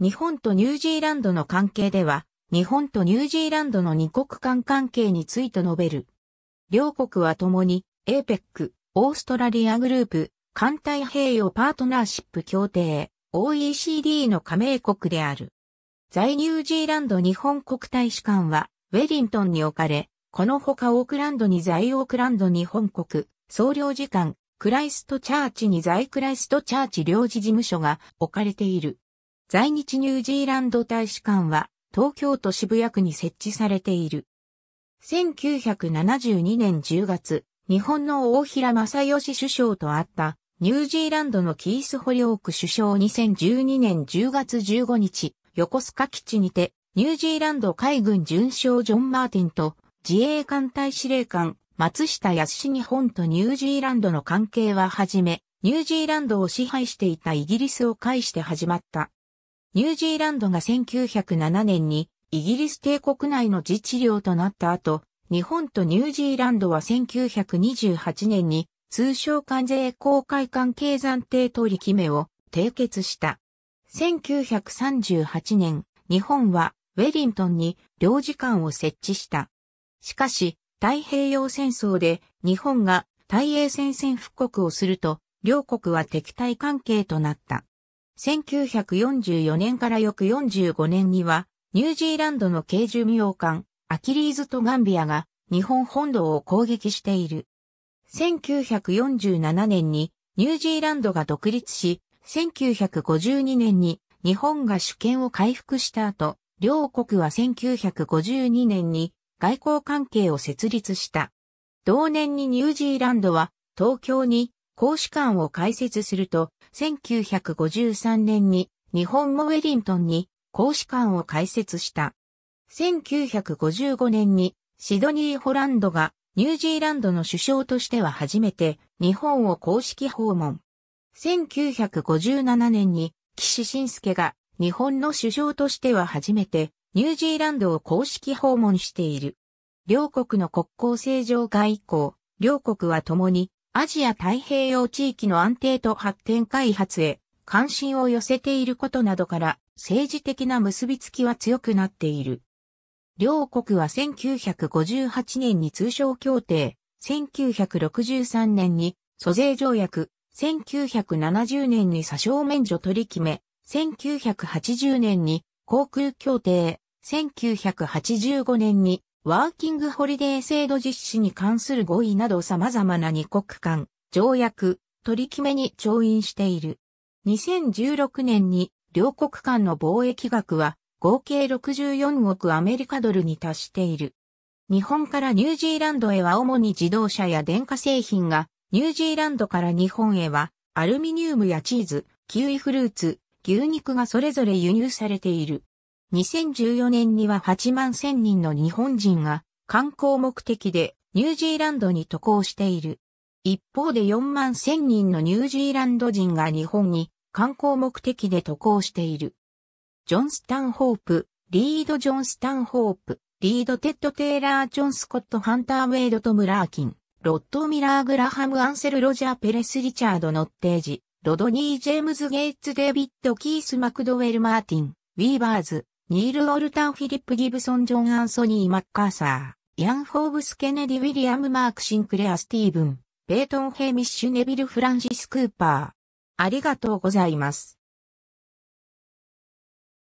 日本とニュージーランドの関係では、日本とニュージーランドの二国間関係について述べる。両国は共に APEC、オーストラリアグループ、艦隊平洋パートナーシップ協定、OECD の加盟国である。在ニュージーランド日本国大使館は、ウェリントンに置かれ、このほかオークランドに在オークランド日本国、総領事館、クライストチャーチに在クライストチャーチ領事事務所が置かれている。在日ニュージーランド大使館は東京都渋谷区に設置されている。1972年10月、日本の大平正義首相と会ったニュージーランドのキース・ホリオーク首相2012年10月15日、横須賀基地にて、ニュージーランド海軍巡将ジョン・マーティンと自衛艦隊司令官松下康日本とニュージーランドの関係ははじめ、ニュージーランドを支配していたイギリスを介して始まった。ニュージーランドが1907年にイギリス帝国内の自治領となった後、日本とニュージーランドは1928年に通商関税公開関係暫定取決めを締結した。1938年、日本はウェリントンに領事館を設置した。しかし、太平洋戦争で日本が太英戦線復刻をすると、両国は敵対関係となった。1944年から翌45年には、ニュージーランドの軽寿命艦、アキリーズとガンビアが日本本土を攻撃している。1947年にニュージーランドが独立し、1952年に日本が主権を回復した後、両国は1952年に外交関係を設立した。同年にニュージーランドは東京に公使館を開設すると、1953年に日本もウェリントンに公使館を開設した。1955年にシドニー・ホランドがニュージーランドの首相としては初めて日本を公式訪問。1957年に岸信介が日本の首相としては初めてニュージーランドを公式訪問している。両国の国交正常化以降、両国は共にアジア太平洋地域の安定と発展開発へ関心を寄せていることなどから政治的な結びつきは強くなっている。両国は1958年に通商協定、1963年に租税条約、1970年に詐称免除取り決め、1980年に航空協定、1985年にワーキングホリデー制度実施に関する合意など様々な二国間、条約、取り決めに調印している。2016年に両国間の貿易額は合計64億アメリカドルに達している。日本からニュージーランドへは主に自動車や電化製品が、ニュージーランドから日本へはアルミニウムやチーズ、キウイフルーツ、牛肉がそれぞれ輸入されている。2014年には8万1000人の日本人が観光目的でニュージーランドに渡航している。一方で4万1000人のニュージーランド人が日本に観光目的で渡航している。ジョン・スタンホープ、リード・ジョン・スタンホープ、リード・テッド・テイラー・ジョン・スコット・ハンター・ウェイド・トム・ラーキン、ロッド・ミラー・グラハム・アンセル・ロジャー・ペレス・リチャード・ノッテージ、ロドニー・ジェームズ・ゲイツ・デビッド・キース・マクドウェル・マーティン、ウィーバーズ、ニール・オルター・フィリップ・ギブソン・ジョン・アンソニー・マッカーサー、ヤン・フォーブス・ケネディ・ウィリアム・マーク・シンクレア・スティーブン、ベートン・ヘイミッシュ・ネビル・フランシス・クーパー。ありがとうございます。